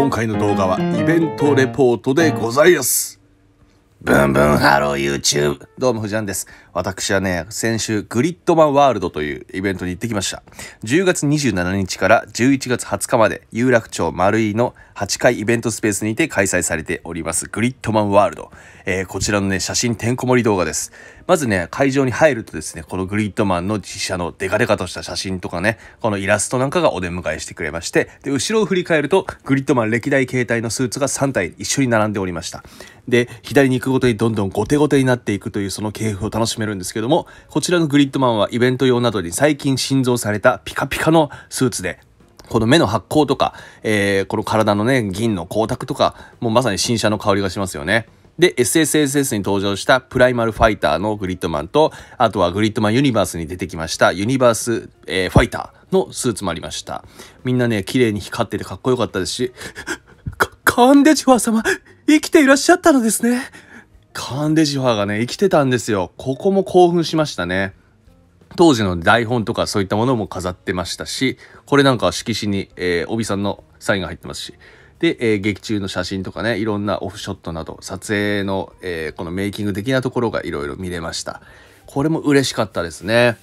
今回の動画はイベントレポートでございますブンブンハロー YouTube どうもフジャンです私はね、先週、グリッドマンワールドというイベントに行ってきました。10月27日から11月20日まで、有楽町丸井の8階イベントスペースにて開催されております、グリッドマンワールド。えー、こちらのね、写真てんこ盛り動画です。まずね、会場に入るとですね、このグリッドマンの自社のデカデカとした写真とかね、このイラストなんかがお出迎えしてくれまして、で、後ろを振り返ると、グリッドマン歴代形態のスーツが3体一緒に並んでおりました。で、左に行くごとにどんどん後手後手になっていくというその系譜を楽しみめるんですけども、こちらのグリッドマンはイベント用などに最近新造されたピカピカのスーツで、この目の発光とか、えー、この体のね、銀の光沢とか、もうまさに新車の香りがしますよね。で、SSSS に登場したプライマルファイターのグリッドマンと、あとはグリッドマンユニバースに出てきましたユニバース、えー、ファイターのスーツもありました。みんなね、綺麗に光っててかっこよかったですし、か、カンデジュワ様、生きていらっしゃったのですね。カンデジファーがね、生きてたんですよ。ここも興奮しましたね。当時の台本とかそういったものも飾ってましたし、これなんかは色紙に、えー、帯さんのサインが入ってますし、で、えー、劇中の写真とかね、いろんなオフショットなど、撮影の、えー、このメイキング的なところがいろいろ見れました。これも嬉しかったですね。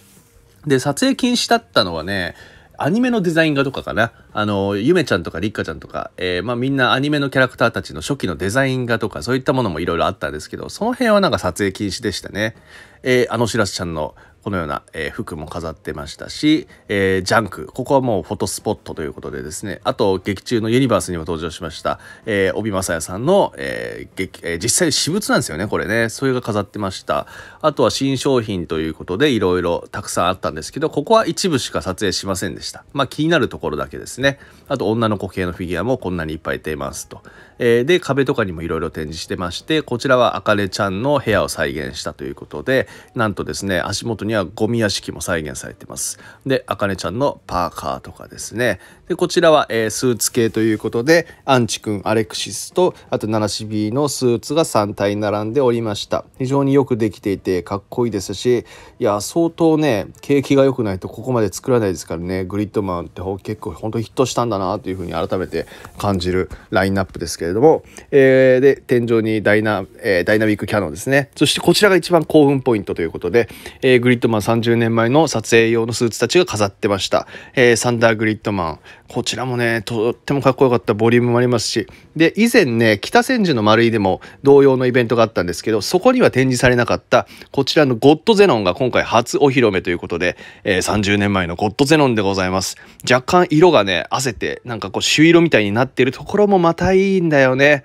で、撮影禁止だったのはね、アニメのデザイン画とかかな。あの、ゆめちゃんとかりっかちゃんとか、えー、まあみんなアニメのキャラクターたちの初期のデザイン画とか、そういったものもいろいろあったんですけど、その辺はなんか撮影禁止でしたね。えー、あのしらちゃんのこのような、えー、服も飾ってましたし、えー、ジャンク、ここはもうフォトスポットということでですね、あと劇中のユニバースにも登場しました、えー、帯正也さんの、え劇え実際私物なんですよね、これね。それが飾ってました。あとは新商品ということでいろいろたくさんあったんですけど、ここは一部しか撮影しませんでした。まあ気になるところだけですね。あと女の子系のフィギュアもこんなにいっぱい出ますと。えで、壁とかにもいろいろ展示してまして、こちらはあかねちゃんの部屋を再現したということで、なんとですね、足元にははゴミ屋敷も再現されてます。で、あかねちゃんのパーカーとかですね。で、こちらは、えー、スーツ系ということで、アンチ君、アレクシスと、あと、ナナシビのスーツが3体並んでおりました。非常によくできていて、かっこいいですし、いや、相当ね、景気が良くないとここまで作らないですからね、グリッドマンって結構本当にヒットしたんだなというふうに改めて感じるラインナップですけれども、えー、で、天井にダイナ、えー、ダイナミックキャノンですね。そしてこちらが一番興奮ポイントということで、えー、グリッドトマン30年前の撮影用のスーツたちが飾ってました、えー、サンダーグリッドマンこちらもねとってもかっこよかったボリュームもありますしで以前ね北千住の丸井でも同様のイベントがあったんですけどそこには展示されなかったこちらのゴッドゼノンが今回初お披露目ということで、えー、30年前のゴッドゼノンでございます若干色がね汗てなんかこう朱色みたいになってるところもまたいいんだよね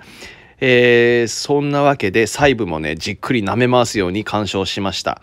えー、そんなわけで細部もねじっくり舐め回すように鑑賞しました。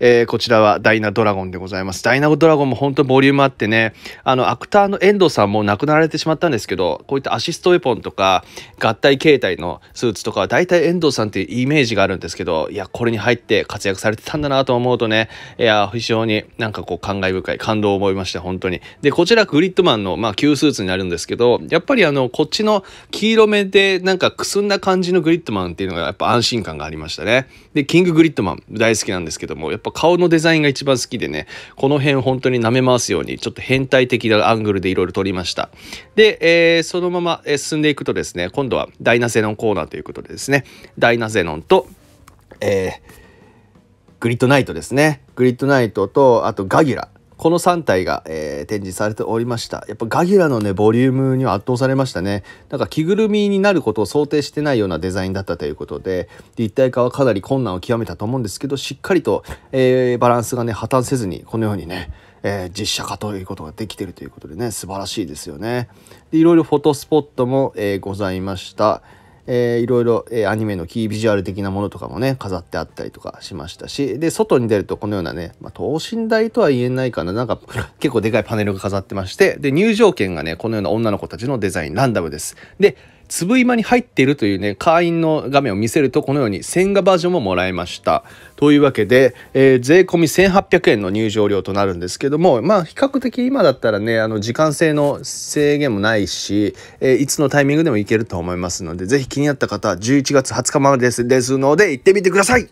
えー、こちらはダイナドラゴンでございます。ダイナドラゴンも本当ボリュームあってね、あの、アクターの遠藤さんも亡くなられてしまったんですけど、こういったアシストウェポンとか、合体形態のスーツとかは大体遠藤さんっていうイメージがあるんですけど、いや、これに入って活躍されてたんだなと思うとね、いや、非常になんかこう感慨深い、感動を思いました、本当に。で、こちらグリッドマンの、まあ、旧スーツになるんですけど、やっぱりあの、こっちの黄色目でなんかくすんだ感じのグリッドマンっていうのがやっぱ安心感がありましたね。で、キンググリッドマン大好きなんですけども、やっぱぱ顔のデザインが一番好きでね、この辺本当に舐め回すように、ちょっと変態的なアングルでいろいろ撮りました。で、えー、そのまま進んでいくとですね、今度はダイナゼノンコーナーということでですね、ダイナゼノンと、えー、グリッドナイトですね。グリッドナイトと、あとガギュラ。この3体が、えー、展示されておりました。やっぱガギラのね、ボリュームには圧倒されましたね。なんか着ぐるみになることを想定してないようなデザインだったということで、立体化はかなり困難を極めたと思うんですけど、しっかりと、えー、バランスがね、破綻せずに、このようにね、えー、実写化ということができてるということでね、素晴らしいですよね。でいろいろフォトスポットも、えございました。えー、いろいろ、えー、アニメのキービジュアル的なものとかもね飾ってあったりとかしましたしで外に出るとこのようなね、まあ、等身大とは言えないかななんか 結構でかいパネルが飾ってましてで入場券がねこのような女の子たちのデザインランダムですでつぶい間に入っているというね、会員の画面を見せると、このように線画バージョンももらえました。というわけで、えー、税込み1800円の入場料となるんですけども、まあ、比較的今だったらね、あの、時間制の制限もないし、えー、いつのタイミングでも行けると思いますので、ぜひ気になった方、は11月20日までです、ですので、行ってみてください